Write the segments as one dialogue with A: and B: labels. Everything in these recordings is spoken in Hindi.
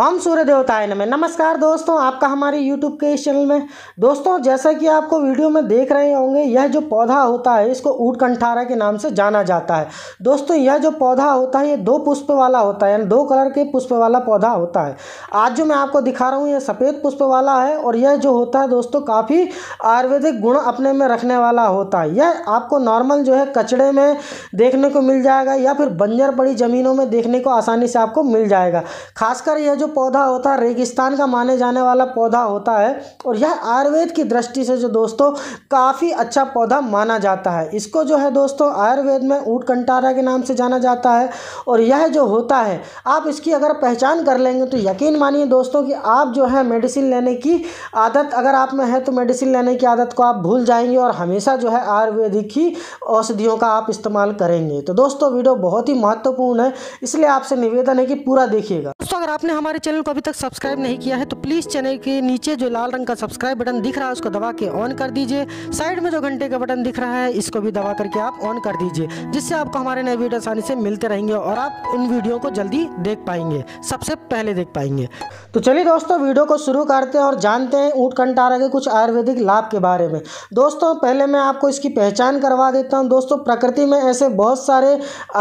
A: ओम सूर्य देवताय नमे नमस्कार दोस्तों आपका हमारे यूट्यूब के इस चैनल में दोस्तों जैसा कि आपको वीडियो में देख रहे होंगे यह जो पौधा होता है इसको ऊट कंठारा के नाम से जाना जाता है दोस्तों यह जो पौधा होता है ये दो पुष्प वाला होता है यानी दो कलर के पुष्प वाला पौधा होता है आज जो मैं आपको दिखा रहा हूँ यह सफ़ेद पुष्प वाला है और यह जो होता है दोस्तों काफ़ी आयुर्वेदिक गुण अपने में रखने वाला होता है यह आपको नॉर्मल जो है कचड़े में देखने को मिल जाएगा या फिर बंजर पड़ी ज़मीनों में देखने को आसानी से आपको मिल जाएगा खासकर यह जो पौधा होता है रेगिस्तान का माने जाने वाला पौधा होता है और यह आयुर्वेद की दृष्टि से जो दोस्तों काफ़ी अच्छा पौधा माना जाता है इसको जो है दोस्तों आयुर्वेद में ऊट कंटारा के नाम से जाना जाता है और यह जो होता है आप इसकी अगर पहचान कर लेंगे तो यकीन मानिए दोस्तों कि आप जो है मेडिसिन लेने की आदत अगर आप में है तो मेडिसिन लेने की आदत को आप भूल जाएंगे और हमेशा जो है आयुर्वेदिक ही औषधियों का आप इस्तेमाल करेंगे तो दोस्तों वीडियो बहुत ही महत्वपूर्ण है इसलिए आपसे निवेदन है कि पूरा देखिएगा दोस्तों अगर आपने हमारे हमारे चैनल को अभी तक सब्सक्राइब नहीं किया है तो प्लीज़ चैनल के नीचे जो लाल रंग का सब्सक्राइब बटन दिख रहा है उसको दबा के ऑन कर दीजिए साइड में जो घंटे का बटन दिख रहा है इसको भी दबा करके आप ऑन कर दीजिए जिससे आपको हमारे नए वीडियो आसानी से मिलते रहेंगे और आप इन वीडियो को जल्दी देख पाएंगे सबसे पहले देख पाएंगे तो चलिए दोस्तों वीडियो को शुरू करते हैं और जानते हैं ऊँट कंटारा के कुछ आयुर्वेदिक लाभ के बारे में दोस्तों पहले मैं आपको इसकी पहचान करवा देता हूँ दोस्तों प्रकृति में ऐसे बहुत सारे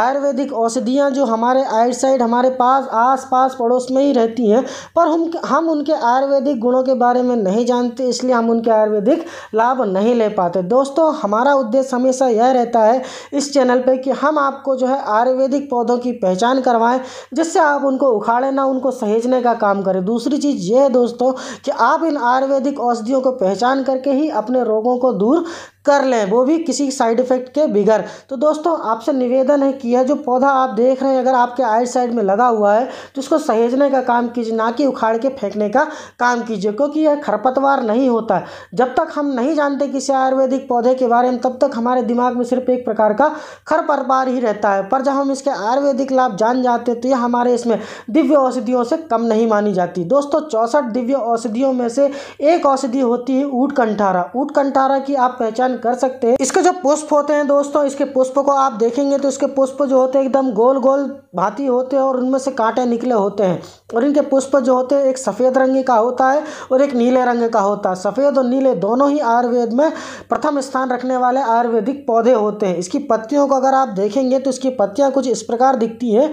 A: आयुर्वेदिक औषधियाँ जो हमारे आइट साइड हमारे पास आस पास पड़ोस में ही रहती हैं पर हम हम उनके आयुर्वेदिक गुणों के बारे में नहीं जानते इसलिए हम उनके आयुर्वेदिक लाभ नहीं ले पाते दोस्तों हमारा उद्देश्य हमेशा यह रहता है इस चैनल पर कि हम आपको जो है आयुर्वेदिक पौधों की पहचान करवाएं जिससे आप उनको उखाड़े ना उनको सहेजने का काम करें दूसरी चीज़ यह है दोस्तों कि आप इन आयुर्वेदिक औषधियों को पहचान करके ही अपने रोगों को दूर कर लें वो भी किसी साइड इफ़ेक्ट के बिगर तो दोस्तों आपसे निवेदन है कि यह जो पौधा आप देख रहे हैं अगर आपके आइट साइड में लगा हुआ है तो इसको सहेजने का काम कीजिए ना कि उखाड़ के फेंकने का काम कीजिए क्योंकि यह खरपतवार नहीं होता है जब तक हम नहीं जानते किसी आयुर्वेदिक पौधे के बारे में तब तक हमारे दिमाग में सिर्फ एक प्रकार का खरपतवार ही रहता है पर जब हम इसके आयुर्वेदिक लाभ जान जाते हैं तो यह हमारे इसमें दिव्य औषधियों से कम नहीं मानी जाती दोस्तों चौंसठ दिव्य औषधियों में से एक औषधि होती है ऊट कंठारा ऊट कंठारा की आप पहचान रिटर्न कर सकते हैं इसके जो पुष्प होते हैं दोस्तों इसके पुष्प को आप देखेंगे तो इसके पुष्प जो होते हैं एकदम गोल गोल भांति होते हैं और उनमें से कांटे निकले होते हैं और इनके पुष्प जो होते हैं एक सफ़ेद रंग का होता है और एक नीले रंग का होता है सफ़ेद और नीले दोनों ही आयुर्वेद में प्रथम स्थान रखने वाले आयुर्वेदिक पौधे होते हैं इसकी पत्तियों को अगर आप देखेंगे तो इसकी पत्तियाँ कुछ इस प्रकार दिखती है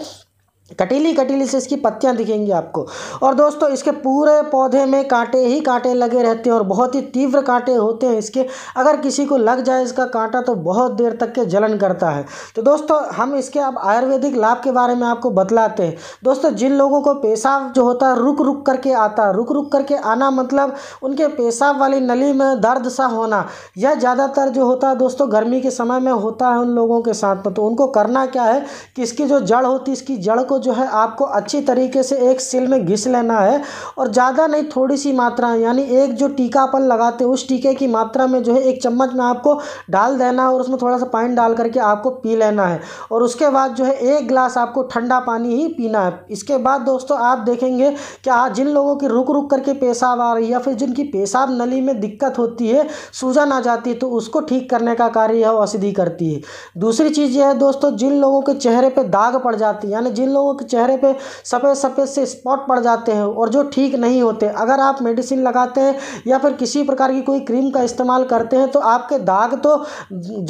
A: कटीली कटीली से इसकी पत्तियाँ दिखेंगी आपको और दोस्तों इसके पूरे पौधे में कांटे ही कांटे लगे रहते हैं और बहुत ही तीव्र कांटे होते हैं इसके अगर किसी को लग जाए इसका कांटा तो बहुत देर तक के जलन करता है तो दोस्तों हम इसके अब आयुर्वेदिक लाभ के बारे में आपको बतलाते हैं दोस्तों जिन लोगों को पेशाब जो होता है रुक रुक करके आता है रुक रुक करके आना मतलब उनके पेशाब वाली नली में दर्द सा होना यह ज़्यादातर जो होता है दोस्तों गर्मी के समय में होता है उन लोगों के साथ में तो उनको करना क्या है कि इसकी जो जड़ होती है इसकी जड़ को जो है आपको अच्छी तरीके से एक सिल में घिस लेना है और ज़्यादा नहीं थोड़ी सी मात्रा यानी एक जो टीका अपन लगाते हैं उस टीके की मात्रा में जो है एक चम्मच में आपको डाल देना है और उसमें थोड़ा सा पानी डाल करके आपको पी लेना है और उसके बाद जो है एक गिलास आपको ठंडा पानी ही पीना है इसके बाद दोस्तों आप देखेंगे कि आज जिन लोगों की रुक रुक करके पेशाब आ रही है या फिर जिनकी पेशाब नली में दिक्कत होती है सूजन आ जाती है तो उसको ठीक करने का कार्य यह औषधि करती है दूसरी चीज़ यह है दोस्तों जिन लोगों के चेहरे पर दाग पड़ जाती है यानी जिन लोगों लोगों के चेहरे पे सफ़ेद सफ़ेद से स्पॉट पड़ जाते हैं और जो ठीक नहीं होते अगर आप मेडिसिन लगाते हैं या फिर किसी प्रकार की कोई क्रीम का इस्तेमाल करते हैं तो आपके दाग तो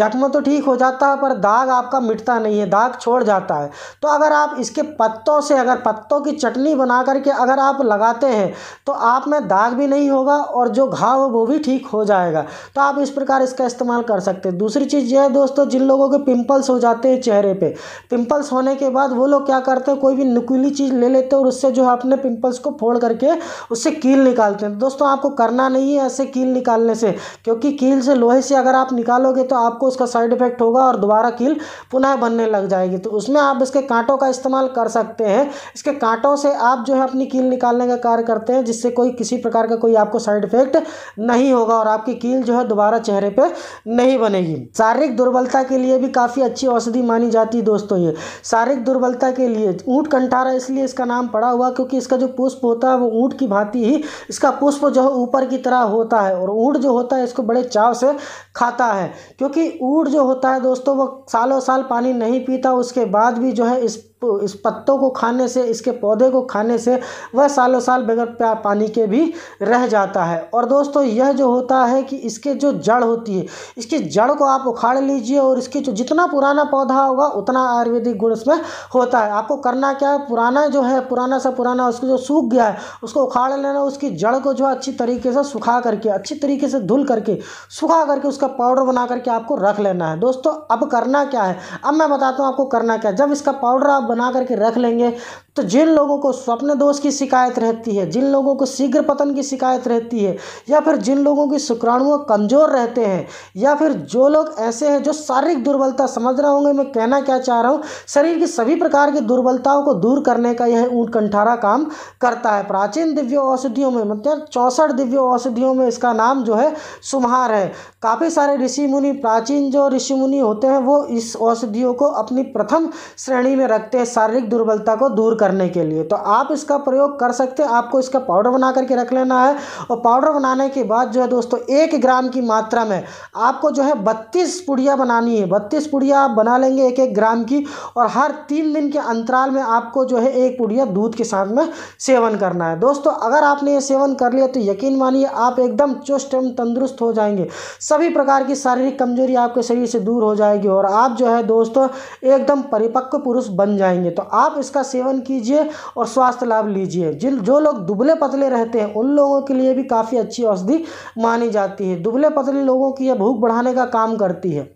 A: जख्म तो ठीक हो जाता है पर दाग आपका मिटता नहीं है दाग छोड़ जाता है तो अगर आप इसके पत्तों से अगर पत्तों की चटनी बना करके अगर आप लगाते हैं तो आप में दाग भी नहीं होगा और जो घाव वो भी ठीक हो जाएगा तो आप इस प्रकार इसका इस्तेमाल कर सकते हैं दूसरी चीज़ यह है दोस्तों जिन लोगों के पिंपल्स हो जाते हैं चेहरे पे पिंपल्स होने के बाद वो लोग क्या करते हैं का कोई भी नुकीली चीज़ ले लेते हैं और उससे जो है अपने पिंपल्स को फोड़ करके उससे कील निकालते हैं तो दोस्तों आपको करना नहीं है ऐसे कील निकालने से क्योंकि कील से लोहे से अगर आप निकालोगे तो आपको उसका साइड इफेक्ट होगा और दोबारा कील पुनः बनने लग जाएगी तो उसमें आप इसके कांटों का इस्तेमाल कर सकते हैं इसके कांटों से आप जो है अपनी कील निकालने का कार्य करते हैं जिससे कोई किसी प्रकार का कोई आपको साइड इफेक्ट नहीं होगा और आपकी कील जो है दोबारा चेहरे पर नहीं बनेगी शारीरिक दुर्बलता के लिए भी काफ़ी अच्छी औषधि मानी जाती है दोस्तों ये शारीरिक दुर्बलता के लिए ऊँट कंठारा इसलिए इसका नाम पड़ा हुआ क्योंकि इसका जो पुष्प होता है वो ऊँट की भांति ही इसका पुष्प जो है ऊपर की तरह होता है और ऊँट जो होता है इसको बड़े चाव से खाता है क्योंकि ऊँट जो होता है दोस्तों वो सालों साल पानी नहीं पीता उसके बाद भी जो है इस इस पत्तों को खाने से इसके पौधे को खाने से वह सालों साल बगैर पानी के भी रह जाता है और दोस्तों यह जो होता है कि इसके जो जड़ होती है इसकी जड़ को आप उखाड़ लीजिए और इसकी जो जितना पुराना पौधा होगा उतना आयुर्वेदिक गुण इसमें होता है आपको करना क्या है पुराना जो है पुराना सा पुराना उसको जो सूख गया है उसको उखाड़ लेना उसकी जड़ को जो अच्छी तरीके से सुखा करके अच्छी तरीके से धुल करके सुखा करके उसका पाउडर बना करके आपको रख लेना है दोस्तों अब करना क्या है अब मैं बताता हूँ आपको करना क्या है जब इसका पाउडर आप बना करके रख लेंगे तो जिन लोगों को स्वप्न दोष की शिकायत रहती है जिन लोगों को शीघ्र पतन की शिकायत रहती है या फिर जिन लोगों की शुक्राणुओं कमज़ोर रहते हैं या फिर जो लोग ऐसे हैं जो शारीरिक दुर्बलता समझ रहे होंगे मैं कहना क्या चाह रहा हूँ शरीर की सभी प्रकार की दुर्बलताओं को दूर करने का यह ऊंटकंठारा काम करता है प्राचीन दिव्य औषधियों में मतलब चौंसठ दिव्य औषधियों में इसका नाम जो है सुम्हार है काफ़ी सारे ऋषि मुनि प्राचीन जो ऋषि मुनि होते हैं वो इस औषधियों को अपनी प्रथम श्रेणी में रखते शारीरिक दुर्बलता को दूर करने के लिए तो आप इसका प्रयोग कर सकते हैं आपको इसका पाउडर बना करके रख लेना है और पाउडर बनाने के बाद जो है दोस्तों एक ग्राम की मात्रा में आपको जो है बत्तीस पुड़िया बनानी है बत्तीस पुड़िया आप बना लेंगे एक एक ग्राम की और हर तीन दिन के अंतराल में आपको जो है एक पुड़िया दूध के साथ में सेवन करना है दोस्तों अगर आपने ये सेवन कर लिया तो यकीन मानिए आप एकदम चुस्त एवं तंदुरुस्त हो जाएंगे सभी प्रकार की शारीरिक कमजोरी आपके शरीर से दूर हो जाएगी और आप जो है दोस्तों एकदम परिपक्व पुरुष बन जाएंगे जाएंगे तो आप इसका सेवन कीजिए और स्वास्थ्य लाभ लीजिए जिन जो लोग दुबले पतले रहते हैं उन लोगों के लिए भी काफ़ी अच्छी औषधि मानी जाती है दुबले पतले लोगों की यह भूख बढ़ाने का काम करती है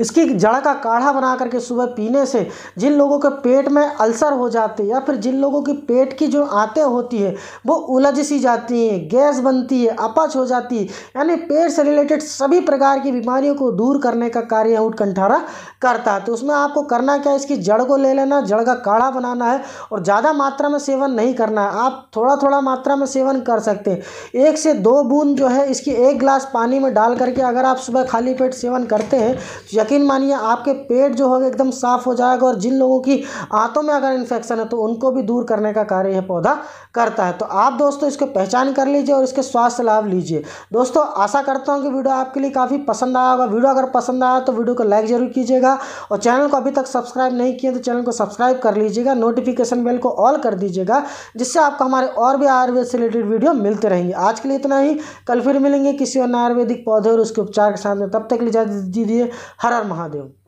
A: इसकी जड़ का काढ़ा बना करके सुबह पीने से जिन लोगों के पेट में अल्सर हो जाते हैं या फिर जिन लोगों की पेट की जो आते होती है वो उलझ सी जाती हैं गैस बनती है अपच हो जाती है यानी पेट से रिलेटेड सभी प्रकार की बीमारियों को दूर करने का कार्य ऊँट कंठारा करता है तो उसमें आपको करना क्या है इसकी जड़ को ले लेना जड़ जड़ का काढ़ा बनाना है और ज़्यादा मात्रा में सेवन नहीं करना है आप थोड़ा थोड़ा मात्रा में सेवन कर सकते हैं एक से दो बूंद जो है इसकी एक ग्लास पानी में डाल करके अगर आप सुबह खाली पेट सेवन करते हैं तो यकीन मानिए आपके पेट जो होगा एकदम साफ़ हो जाएगा और जिन लोगों की आंतों में अगर इन्फेक्शन है तो उनको भी दूर करने का कार्य यह पौधा करता है तो आप दोस्तों इसको पहचान कर लीजिए और इसके स्वास्थ्य लाभ लीजिए दोस्तों आशा करता हूँ कि वीडियो आपके लिए काफ़ी पसंद आया होगा वीडियो अगर पसंद आया तो वीडियो को लाइक ज़रूर कीजिएगा और चैनल को अभी तक सब्सक्राइब नहीं किए तो चैनल को सब्सक्राइब सब्सक्राइब कर लीजिएगा नोटिफिकेशन बेल को ऑल कर दीजिएगा जिससे आपको हमारे और भी आयुर्वेद से रिलेटेड वीडियो मिलते रहेंगे आज के लिए इतना ही कल फिर मिलेंगे किसी और आयुर्वेदिक पौधे और उसके उपचार के साथ में तब तक ले जा दीजिए हर हर महादेव